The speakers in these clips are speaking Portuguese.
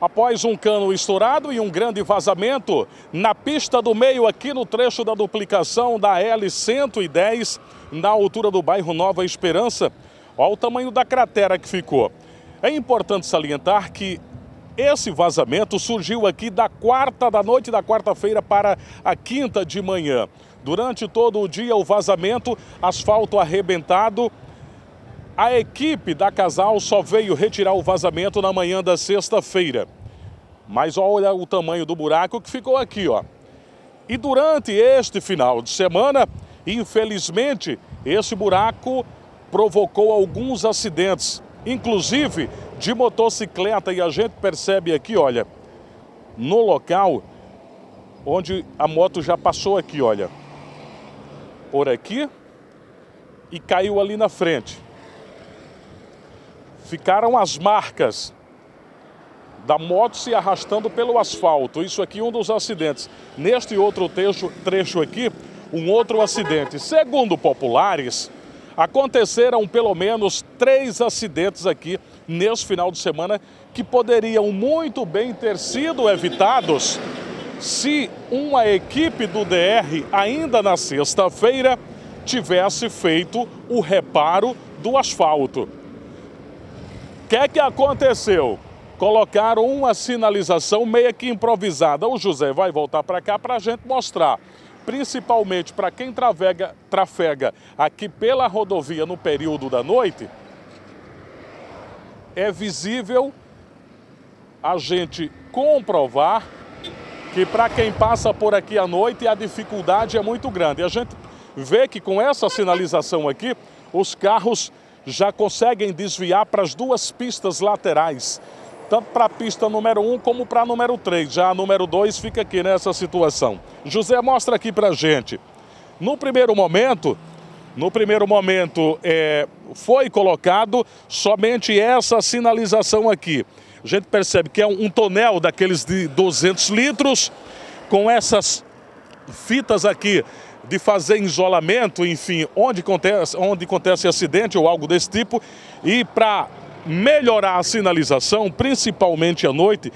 após um cano estourado e um grande vazamento na pista do meio, aqui no trecho da duplicação da L110, na altura do bairro Nova Esperança. Olha o tamanho da cratera que ficou. É importante salientar que esse vazamento surgiu aqui da quarta da noite da quarta-feira para a quinta de manhã. Durante todo o dia, o vazamento, asfalto arrebentado, a equipe da Casal só veio retirar o vazamento na manhã da sexta-feira. Mas olha o tamanho do buraco que ficou aqui, ó. E durante este final de semana, infelizmente, esse buraco provocou alguns acidentes, inclusive de motocicleta. E a gente percebe aqui, olha, no local onde a moto já passou aqui, olha. Por aqui e caiu ali na frente ficaram as marcas da moto se arrastando pelo asfalto. Isso aqui um dos acidentes. Neste outro trecho, trecho aqui, um outro acidente. Segundo populares, aconteceram pelo menos três acidentes aqui neste final de semana que poderiam muito bem ter sido evitados se uma equipe do DR ainda na sexta-feira tivesse feito o reparo do asfalto. O que é que aconteceu? Colocaram uma sinalização meio que improvisada. O José vai voltar para cá para a gente mostrar principalmente para quem travega, trafega aqui pela rodovia no período da noite, é visível a gente comprovar que para quem passa por aqui à noite a dificuldade é muito grande. E a gente vê que com essa sinalização aqui, os carros já conseguem desviar para as duas pistas laterais, tanto para a pista número 1 um, como para a número 3. Já a número 2 fica aqui nessa situação. José, mostra aqui para a gente. No primeiro momento, no primeiro momento é, foi colocado somente essa sinalização aqui. A gente percebe que é um, um tonel daqueles de 200 litros, com essas fitas aqui de fazer isolamento, enfim, onde acontece, onde acontece acidente ou algo desse tipo, e para melhorar a sinalização, principalmente à noite,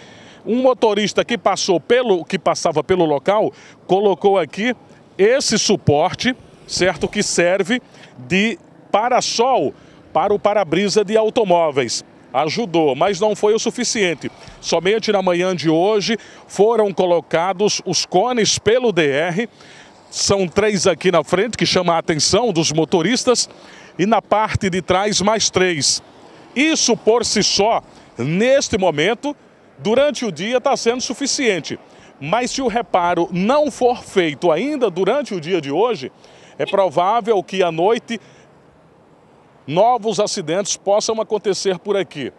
um motorista que passou pelo que passava pelo local colocou aqui esse suporte, certo que serve de para-sol para o para-brisa de automóveis ajudou, mas não foi o suficiente. Somente na manhã de hoje foram colocados os cones pelo DR são três aqui na frente que chama a atenção dos motoristas e na parte de trás mais três. Isso por si só, neste momento, durante o dia está sendo suficiente. Mas se o reparo não for feito ainda durante o dia de hoje, é provável que à noite novos acidentes possam acontecer por aqui.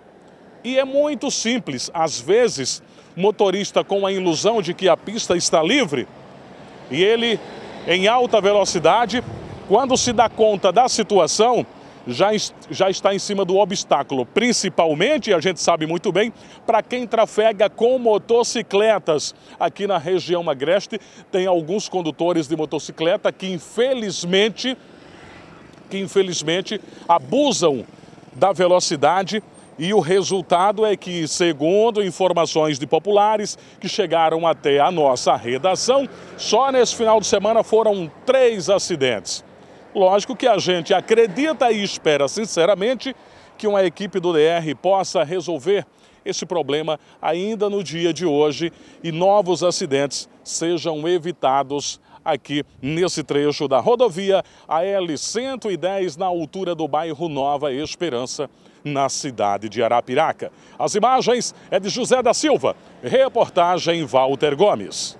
E é muito simples, às vezes, motorista com a ilusão de que a pista está livre e ele em alta velocidade, quando se dá conta da situação, já, já está em cima do obstáculo, principalmente, a gente sabe muito bem, para quem trafega com motocicletas. Aqui na região agreste tem alguns condutores de motocicleta que infelizmente, que infelizmente abusam da velocidade e o resultado é que, segundo informações de populares que chegaram até a nossa redação, só nesse final de semana foram três acidentes. Lógico que a gente acredita e espera sinceramente que uma equipe do DR possa resolver esse problema ainda no dia de hoje e novos acidentes sejam evitados aqui nesse trecho da rodovia AL 110, na altura do bairro Nova Esperança, na cidade de Arapiraca. As imagens é de José da Silva, reportagem Walter Gomes.